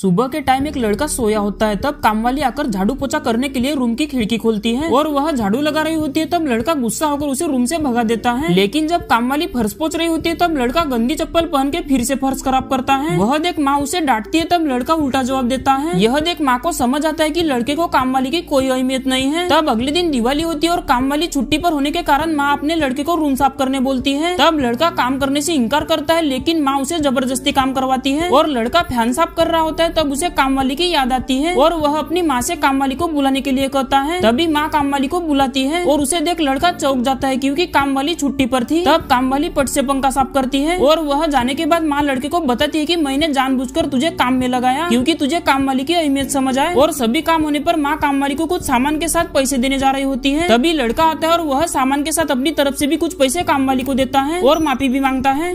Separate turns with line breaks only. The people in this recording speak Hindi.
सुबह के टाइम एक लड़का सोया होता है तब कामवाली आकर झाड़ू पोछा करने के लिए रूम की खिड़की खोलती है और वह झाड़ू लगा रही होती है तब लड़का गुस्सा होकर उसे रूम से भगा देता है लेकिन जब कामवाली फर्श पोच रही होती है तब लड़का गंदी चप्पल पहन के फिर से फर्श खराब करता है वह देख माँ उसे डांटती है तब लड़का उल्टा जवाब देता है यह देख माँ को समझ आता है की लड़के को कामवाली की कोई अहमियत नहीं है तब अगले दिन दिवाली होती है और कामवाली छुट्टी पर होने के कारण माँ अपने लड़के को रूम साफ करने बोलती है तब लड़का काम करने से इनकार करता है लेकिन माँ उसे जबरदस्ती काम करवाती है और लड़का फैन साफ कर रहा होता है है तब उसे कामवाली की याद आती है और वह अपनी माँ से कामवाली को बुलाने के लिए कहता है तभी माँ कामवाली को बुलाती है और उसे देख लड़का चौक जाता है क्योंकि कामवाली छुट्टी पर थी तब कामवाली पट से पंखा साफ करती है और वह जाने के बाद माँ लड़के को बताती है कि मैंने कर तुझे काम में लगाया क्योंकि तुझे कामवाली की अहमियत समझ आए और सभी काम होने पर माँ कामवाली को कुछ सामान के साथ पैसे देने जा रही होती है तभी लड़का आता है और वह सामान के साथ अपनी तरफ से भी कुछ पैसे कामवाली को देता है और माफी भी मांगता है